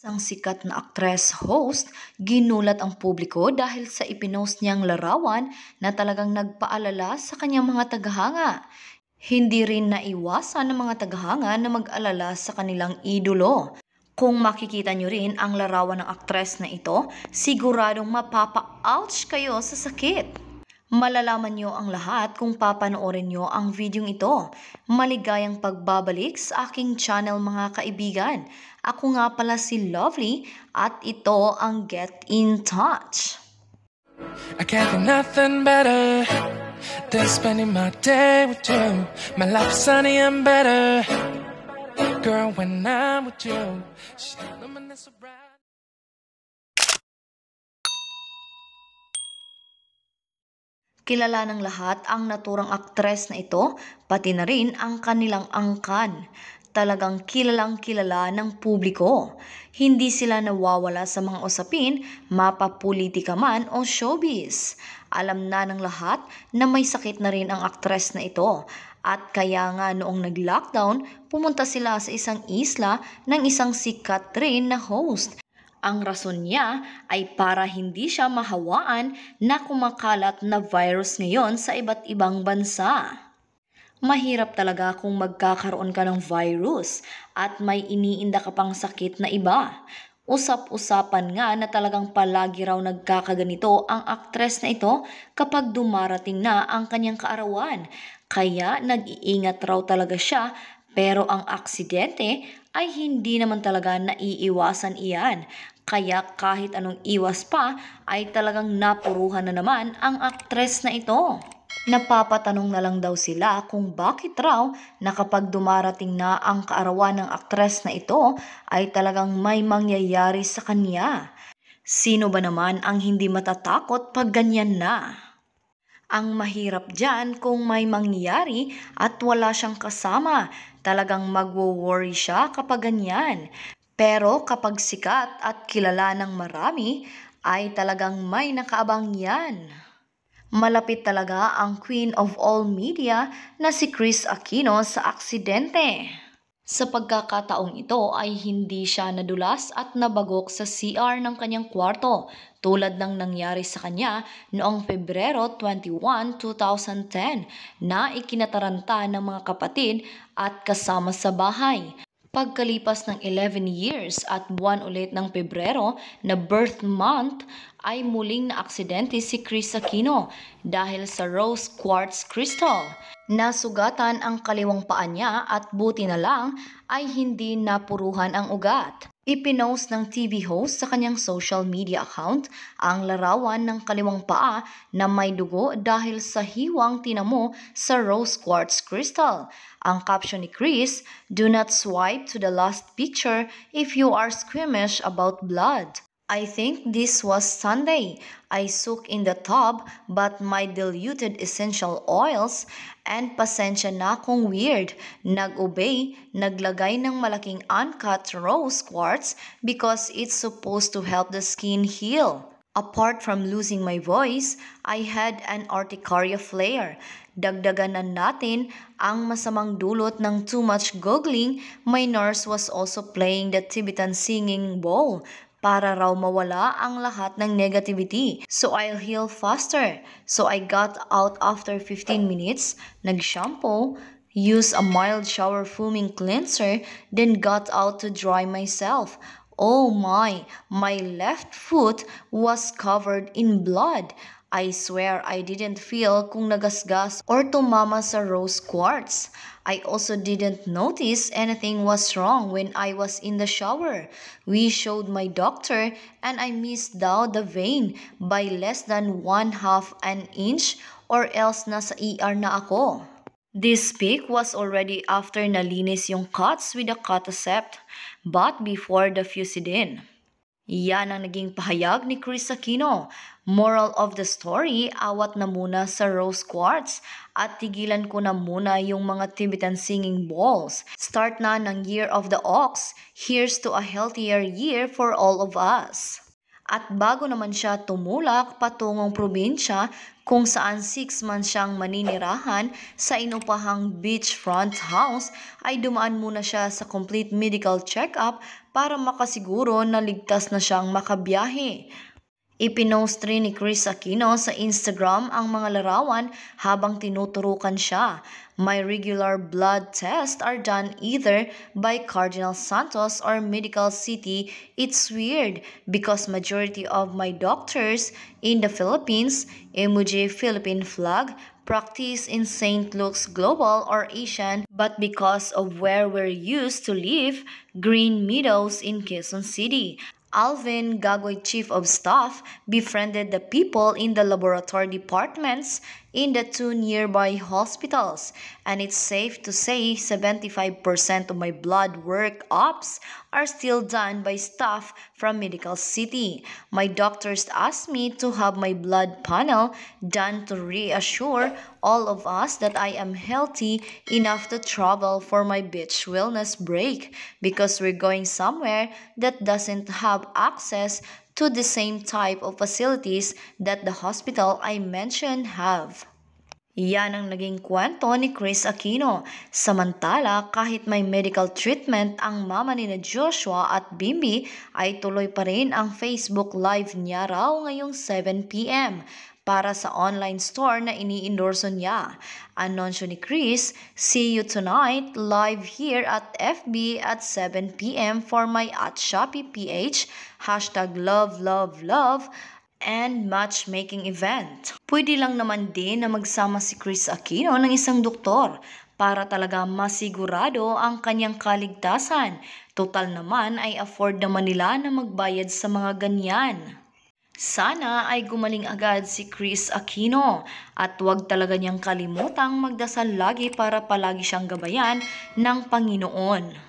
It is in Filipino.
Isang sikat na actress host, ginulat ang publiko dahil sa ipinost niyang larawan na talagang nagpaalala sa kanyang mga tagahanga. Hindi rin naiwasan ng mga tagahanga na mag-alala sa kanilang idolo. Kung makikita nyo rin ang larawan ng aktres na ito, siguradong mapapa-ouch kayo sa sakit. Malalaman nyo ang lahat kung papanoorin nyo ang video ito. Maligayang pagbabalik sa aking channel mga kaibigan. Ako nga pala si Lovely at ito ang Get In Touch. I can't do nothing better than spending my day with you. My life's sunny and better. Girl, when I'm with you, she's so bright. Kilala ng lahat ang naturang aktres na ito, pati na rin ang kanilang angkan. Talagang kilalang kilala ng publiko. Hindi sila nawawala sa mga usapin, mapapolitika man o showbiz. Alam na ng lahat na may sakit na rin ang aktres na ito at kaya nga noong nag-lockdown, pumunta sila sa isang isla ng isang sikat rin na host ang rason niya ay para hindi siya mahawaan na kumakalat na virus ngayon sa iba't ibang bansa. Mahirap talaga kung magkakaroon ka ng virus at may iniinda ka pang sakit na iba. Usap-usapan nga na talagang palagi raw nagkakaganito ang aktres na ito kapag dumarating na ang kanyang kaarawan. Kaya nag-iingat raw talaga siya pero ang aksidente ay hindi naman talaga naiiwasan iyan. Kaya kahit anong iwas pa ay talagang napuruhan na naman ang aktres na ito. Napapatanong na lang daw sila kung bakit raw na kapag dumarating na ang kaarawan ng aktres na ito ay talagang may mangyayari sa kanya. Sino ba naman ang hindi matatakot pag ganyan na? Ang mahirap dyan kung may mangyari at wala siyang kasama. Talagang magwo-worry siya kapag ganyan. Pero kapag sikat at kilala ng marami, ay talagang may nakaabang yan. Malapit talaga ang queen of all media na si Chris Aquino sa aksidente. Sa pagkakataong ito ay hindi siya nadulas at nabagok sa CR ng kanyang kwarto tulad ng nangyari sa kanya noong Pebrero 21, 2010 na ikinataranta ng mga kapatid at kasama sa bahay. Pagkalipas ng 11 years at buwan ulit ng Pebrero na birth month ay muling na aksidente si Chris Aquino dahil sa rose quartz crystal. Nasugatan ang kaliwang paa niya at buti na lang ay hindi napuruhan ang ugat. Ipinost ng TV host sa kanyang social media account ang larawan ng kaliwang paa na may dugo dahil sa hiwang tinamo sa rose quartz crystal. Ang caption ni Chris, Do not swipe to the last picture if you are squeamish about blood. I think this was Sunday. I soak in the tub but my diluted essential oils and pasensya na kung weird. Nag-obey, naglagay ng malaking uncut rose quartz because it's supposed to help the skin heal. Apart from losing my voice, I had an urticaria flare. Dagdagan na natin ang masamang dulot ng too much googling, my nurse was also playing the Tibetan singing bowl para raw mawala ang lahat ng negativity. So I'll heal faster. So I got out after 15 minutes, nag-shampoo, used a mild shower foaming cleanser, then got out to dry myself. Oh my, my left foot was covered in blood. I swear I didn't feel kung nagasgas or tumama sa rose quartz. I also didn't notice anything was wrong when I was in the shower. We showed my doctor and I missed out the vein by less than one half an inch or else nasa ER na ako. This peak was already after nalinis yung cuts with a catacept but before the fusidin. Yan ang naging pahayag ni Chris Aquino Moral of the story, awat na muna sa rose quartz at tigilan ko na muna yung mga Tibetan singing balls. Start na ng Year of the Ox. Here's to a healthier year for all of us. At bago naman siya tumulak patungong probinsya kung saan 6 months siyang maninirahan sa inupahang beachfront house ay dumaan muna siya sa complete medical check-up para makasiguro na ligtas na siyang makabiyahe. Ipinost rin ni Chris Aquino sa Instagram ang mga larawan habang tinuturukan siya. My regular blood tests are done either by Cardinal Santos or Medical City. It's weird because majority of my doctors in the Philippines, emoji Philippine flag, practice in St. Luke's Global or Asian, but because of where we're used to live, Green Meadows in Quezon City. Alvin Gagoy, chief of staff, befriended the people in the laboratory departments in the two nearby hospitals. And it's safe to say 75% of my blood work ops are still done by staff from Medical City. My doctors asked me to have my blood panel done to reassure all of us that I am healthy enough to travel for my beach wellness break because we're going somewhere that doesn't have access to the same type of facilities that the hospital I mentioned have. Iyan ang naging kwento ni Chris Aquino. Samantala, kahit may medical treatment ang mama ni Joshua at Bimbi, ay tuloy pa rin ang Facebook Live niya raw ngayong 7pm para sa online store na iniendorso niya. Anunsyo ni Chris, See you tonight live here at FB at 7pm for my at Shopee PH hashtag love love love and matchmaking event. Pwede lang naman din na magsama si Chris Aquino ng isang doktor para talaga masigurado ang kanyang kaligtasan. Total naman ay afford naman nila na magbayad sa mga ganyan. Sana ay gumaling agad si Chris Aquino at huwag talaga niyang kalimutang magdasal lagi para palagi siyang gabayan ng Panginoon.